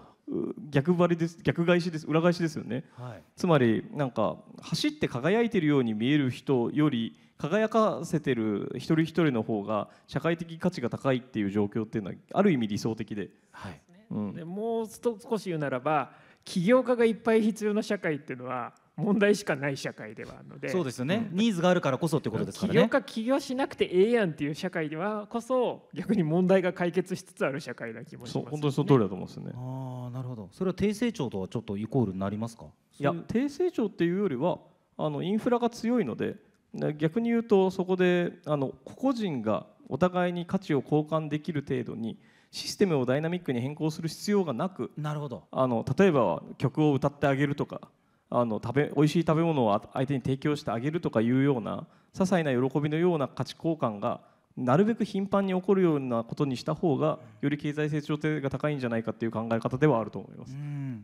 逆張りです逆返しです裏返しですよね、はい、つまりなんか走って輝いてるように見える人より輝かせてる一人一人の方が社会的価値が高いっていう状況っていうのはある意味理想的で,、はいうん、でもう少し言うならば起業家がいっぱい必要な社会っていうのは問題しかない社会ではあるのでそうですよね、うん、ニーズがあるからこそってことですからね起業か起業しなくてええやんっていう社会ではこそ逆に問題が解決しつつある社会な気もします、ね、本当にその通りだと思うんですよねああなるほどそれは低成長とはちょっとイコールになりますかいや低成長っていうよりはあのインフラが強いので逆に言うとそこであの個々人がお互いに価値を交換できる程度にシステムをダイナミックに変更する必要がなくなるほどあの例えば曲を歌ってあげるとかあの食べ美味しい食べ物を相手に提供してあげるとかいうような些細な喜びのような価値交換がなるべく頻繁に起こるようなことにした方がより経済成長性が高いんじゃないかっていう考え方ではあると思います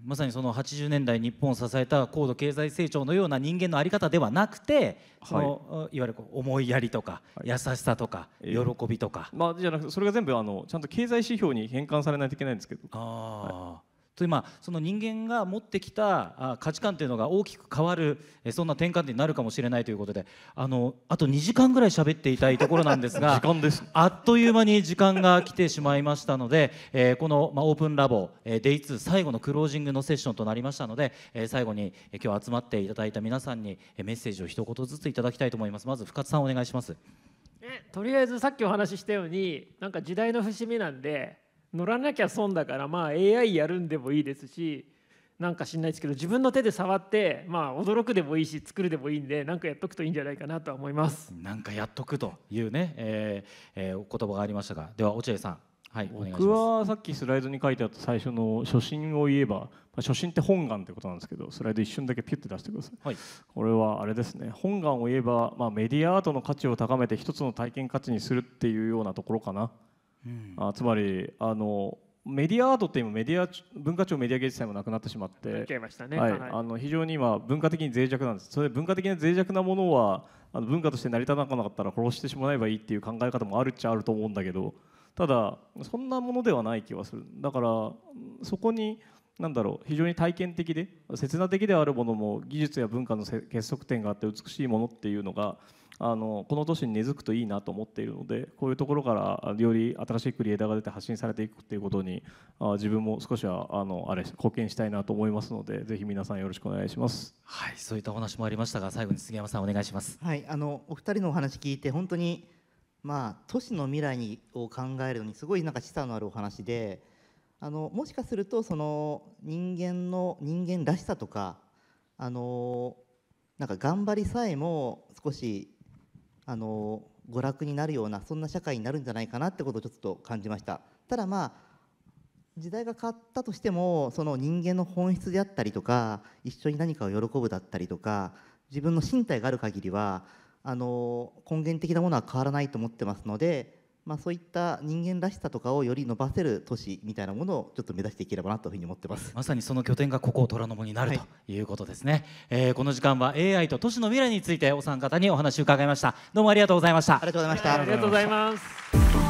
まさにその80年代日本を支えた高度経済成長のような人間の在り方ではなくてその、はい、いわゆるこう思いやりとか、はい、優しさとか、喜びとか、まあ、じゃなくてそれが全部あのちゃんと経済指標に変換されないといけないんですけど。あとまあその人間が持ってきた価値観というのが大きく変わるそんな転換点になるかもしれないということであのあと2時間ぐらい喋っていたいところなんですが時間ですあっという間に時間が来てしまいましたので、えこの、まあ、オープンラボ、えー、Day2 最後のクロージングのセッションとなりましたので、え最後に、え今日集まっていただいた皆さんに、えメッセージを一言ずついただきたいと思いますまず深津さんお願いします。えとりあえずさっきお話ししたようになんか時代の節目なんで乗らなきゃ損だからまあ AI やるんでもいいですしなんか知んないですけど自分の手で触ってまあ驚くでもいいし作るでもいいんでなんかやっとくといいんじゃないかなとは思いますなんかやっとくというね、えーえー、お言葉がありましたがでは落合さんはい、僕はさっきスライドに書いてあった最初の初心を言えば、まあ、初心って本願ってことなんですけどスライド一瞬だけピュッて出してください、はい、これはあれですね本願を言えば、まあ、メディアアートの価値を高めて一つの体験価値にするっていうようなところかなうん、あつまりあのメディアアートって今メディア文化庁メディア芸術祭もなくなってしまって、あの非常に今文化的に脆弱なんですそれ文化的に脆弱なものはあの文化として成り立たなかったら殺してしまえばいいっていう考え方もあるっちゃあると思うんだけどただそんなものではない気はするだからそこになんだろう非常に体験的で刹那的であるものも技術や文化の結束点があって美しいものっていうのがあのこの年に根付くといいなと思っているのでこういうところからより新しいクリエイターが出て発信されていくっていうことにあ自分も少しはあのあれ貢献したいなと思いますのでぜひ皆さんよろしくお願いします。はいそういったお話もありましたが最後に杉山さんお願いします。はいあのお二人のお話聞いて本当にまあ都市の未来にを考えるのにすごいなんか示唆のあるお話で。あのもしかするとその人間の人間らしさとかあのなんか頑張りさえも少しあの娯楽になるようなそんな社会になるんじゃないかなってことをちょっと感じましたただまあ時代が変わったとしてもその人間の本質であったりとか一緒に何かを喜ぶだったりとか自分の身体がある限りはあの根源的なものは変わらないと思ってますのでまあ、そういった人間らしさとかをより伸ばせる都市みたいなものをちょっと目指していければなというふうに思ってますまさにその拠点がここ虎ノ門になる、はい、ということですね、えー、この時間は AI と都市の未来についてお三方にお話を伺いましたどうもありがとうございましたありがとうございましたありがとうございます